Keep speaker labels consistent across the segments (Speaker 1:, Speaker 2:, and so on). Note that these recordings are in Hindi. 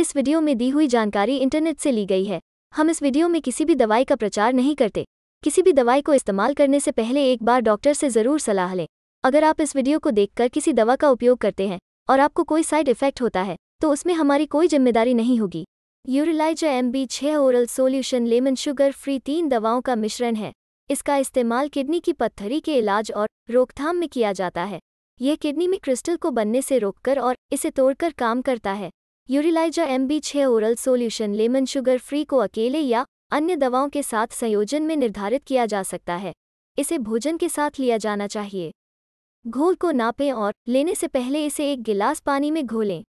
Speaker 1: इस वीडियो में दी हुई जानकारी इंटरनेट से ली गई है हम इस वीडियो में किसी भी दवाई का प्रचार नहीं करते किसी भी दवाई को इस्तेमाल करने से पहले एक बार डॉक्टर से ज़रूर सलाह लें अगर आप इस वीडियो को देखकर किसी दवा का उपयोग करते हैं और आपको कोई साइड इफेक्ट होता है तो उसमें हमारी कोई जिम्मेदारी नहीं होगी यूरिलाइजा M B oral solution lemon sugar free तीन दवाओं का मिश्रण है इसका इस्तेमाल किडनी की पत्थरी के इलाज और रोकथाम में किया जाता है यह किडनी में क्रिस्टल को बनने से रोककर और इसे तोड़कर काम करता है यूरिलाइजा एम बी छः oral solution lemon sugar free को अकेले या अन्य दवाओं के साथ संयोजन में निर्धारित किया जा सकता है इसे भोजन के साथ लिया जाना चाहिए घोल को नापें और लेने से पहले इसे एक गिलास पानी में घोलें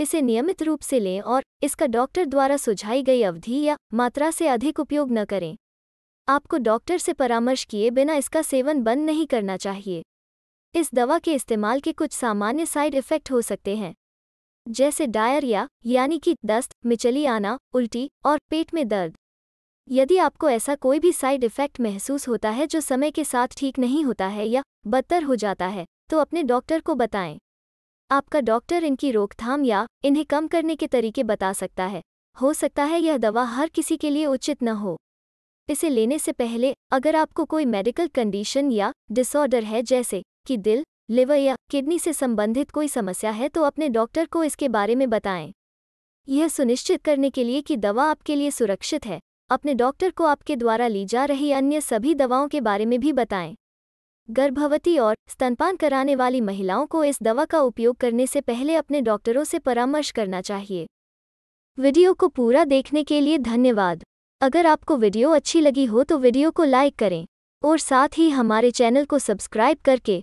Speaker 1: इसे नियमित रूप से लें और इसका डॉक्टर द्वारा सुझाई गई अवधि या मात्रा से अधिक उपयोग न करें आपको डॉक्टर से परामर्श किए बिना इसका सेवन बंद नहीं करना चाहिए इस दवा के इस्तेमाल के कुछ सामान्य साइड इफ़ेक्ट हो सकते हैं जैसे डायरिया यानी कि दस्त मिचली आना उल्टी और पेट में दर्द यदि आपको ऐसा कोई भी साइड इफेक्ट महसूस होता है जो समय के साथ ठीक नहीं होता है या बदतर हो जाता है तो अपने डॉक्टर को बताएं आपका डॉक्टर इनकी रोकथाम या इन्हें कम करने के तरीके बता सकता है हो सकता है यह दवा हर किसी के लिए उचित न हो इसे लेने से पहले अगर आपको कोई मेडिकल कंडीशन या डिसऑर्डर है जैसे कि दिल लिवर या किडनी से संबंधित कोई समस्या है तो अपने डॉक्टर को इसके बारे में बताएं यह सुनिश्चित करने के लिए कि दवा आपके लिए सुरक्षित है अपने डॉक्टर को आपके द्वारा ली जा रही अन्य सभी दवाओं के बारे में भी बताएं गर्भवती और स्तनपान कराने वाली महिलाओं को इस दवा का उपयोग करने से पहले अपने डॉक्टरों से परामर्श करना चाहिए वीडियो को पूरा देखने के लिए धन्यवाद अगर आपको वीडियो अच्छी लगी हो तो वीडियो को लाइक करें और साथ ही हमारे चैनल को सब्सक्राइब करके